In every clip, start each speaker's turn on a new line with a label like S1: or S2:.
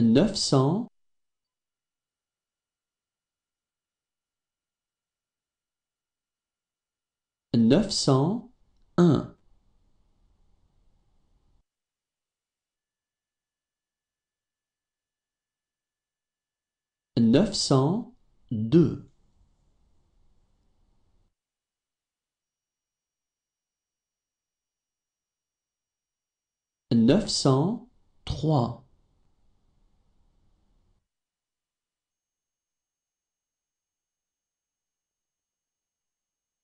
S1: 900 901 902 903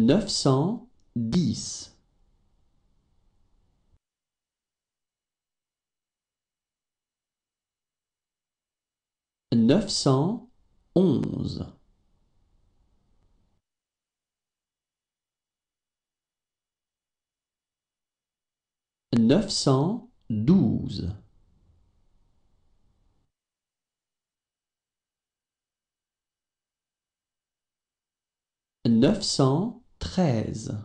S1: 910 911 912 900 13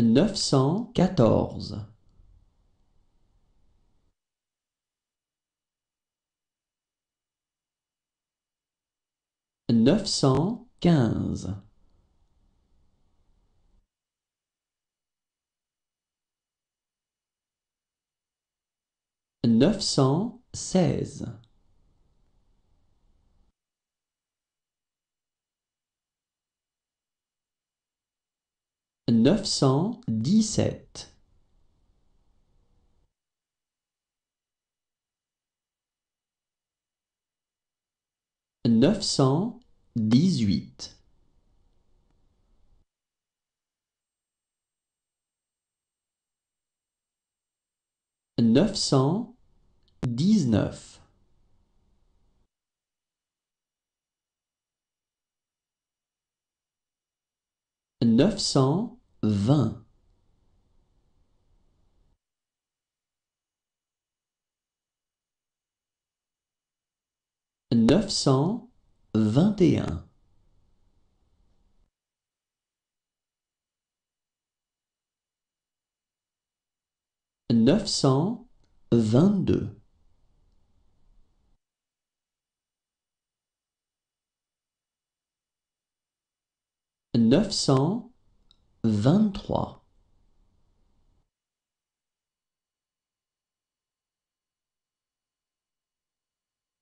S1: 914 915 900 16 917 918 900 19 920 921 922 neuf cent vingt-trois.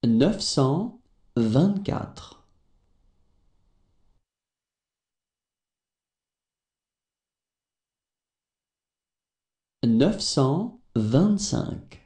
S1: neuf cent vingt-quatre. neuf cent vingt-cinq.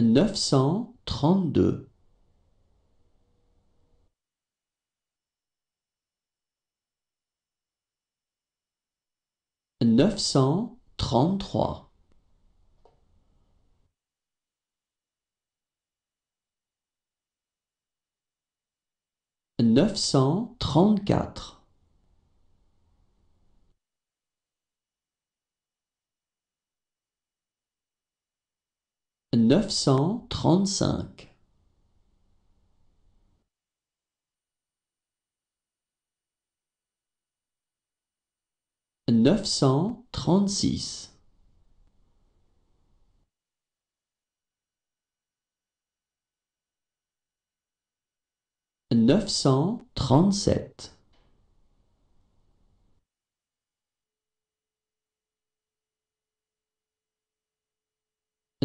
S1: neuf cent trente-deux neuf cent trente-trois neuf cent trente-quatre neuf cent trente-cinq. neuf cent trente-six. Neuf cent trente-sept.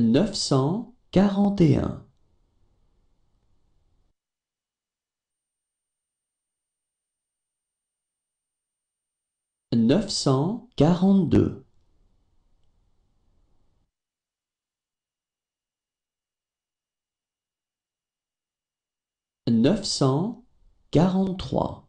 S1: neuf cent quarante et un. neuf cent quarante-deux. neuf cent quarante-trois.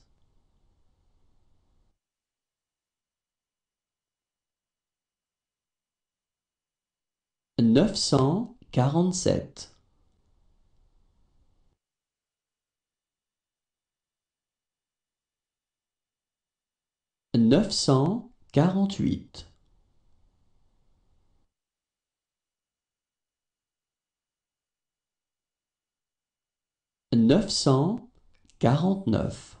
S1: neuf cent quarante-sept neuf cent quarante-huit neuf cent quarante-neuf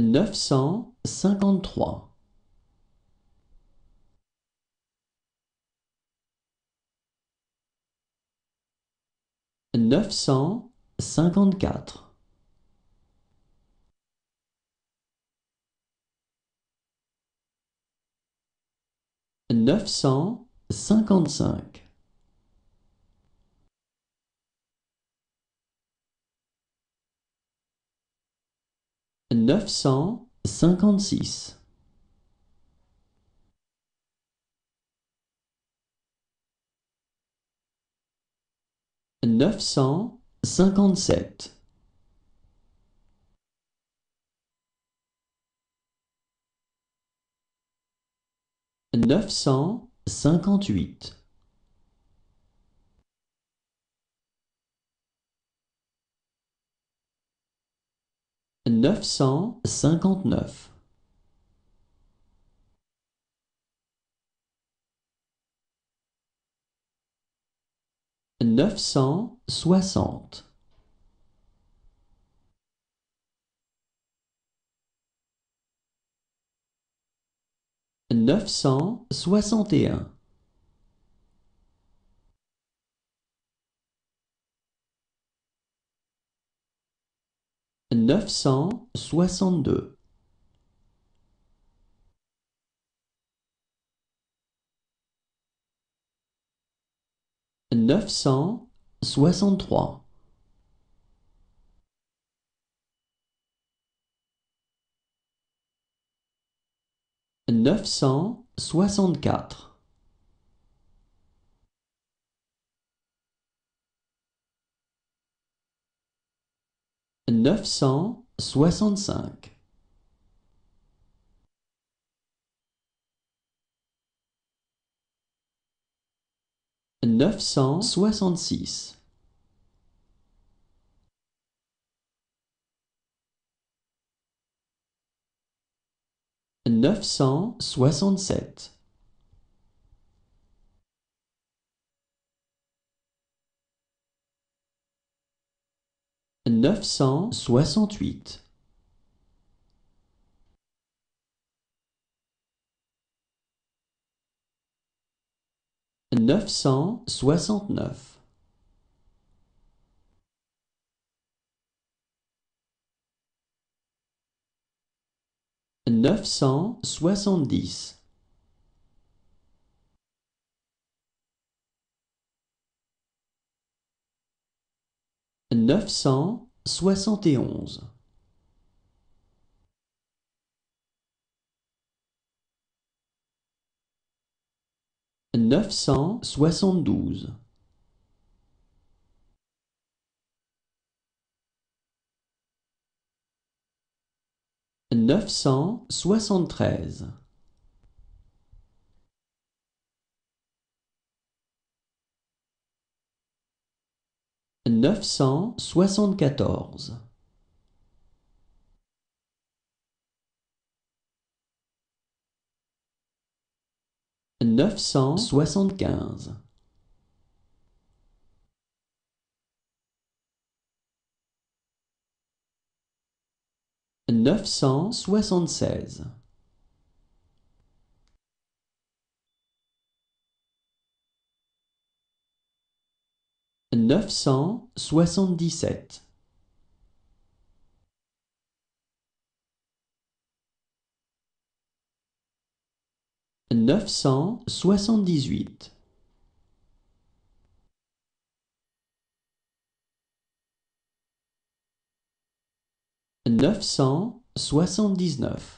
S1: neuf cent cinquante-trois neuf cent cinquante-quatre neuf cent cinquante-cinq neuf cent cinquante-six neuf cent cinquante-sept neuf cent cinquante-huit neuf cent cinquante-neuf. Neuf cent soixante. Neuf cent soixante et un. neuf cent soixante-deux neuf cent soixante-trois neuf cent soixante-quatre neuf cent soixante-cinq neuf cent soixante-six neuf cent soixante-sept neuf cent soixante-huit neuf cent soixante-neuf neuf cent soixante-dix neuf cent soixante et onze neuf cent soixante-douze neuf cent soixante-treize neuf cent soixante-quatorze neuf cent soixante-quinze neuf cent soixante-seize neuf cent soixante-dix-sept neuf cent soixante-dix-huit neuf cent soixante-dix-neuf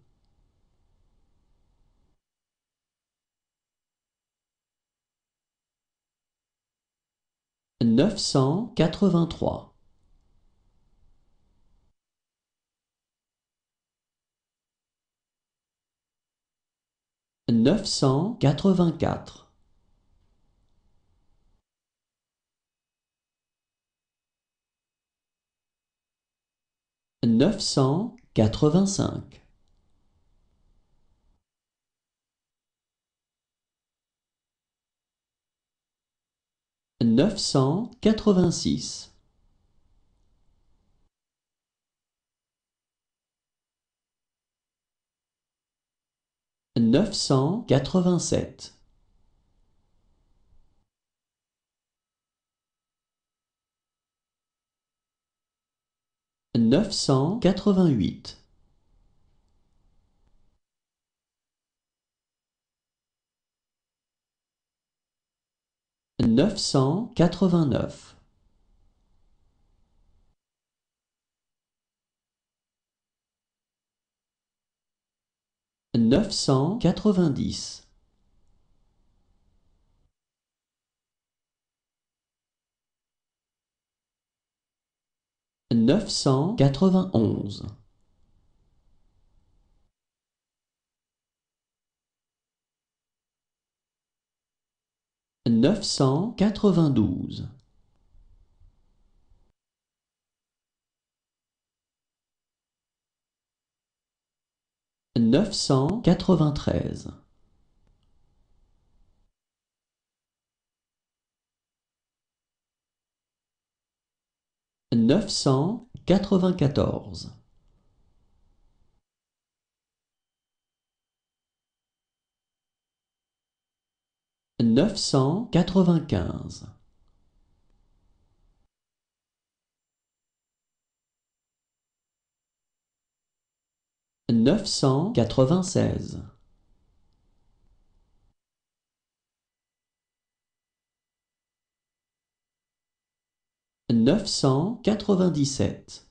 S1: neuf cent quatre-vingt-trois. neuf cent quatre-vingt-quatre. neuf cent quatre-vingt-cinq. neuf cent quatre-vingt-six neuf cent quatre-vingt-sept neuf cent quatre-vingt-huit neuf cent quatre-vingt-neuf. Neuf cent quatre-vingt-dix. Neuf cent quatre-vingt-onze. neuf cent quatre-vingt-douze neuf cent quatre-vingt-treize neuf cent quatre-vingt-quatorze neuf cent quatre-vingt-quinze. neuf cent quatre-vingt-seize. Neuf cent quatre-vingt-dix-sept.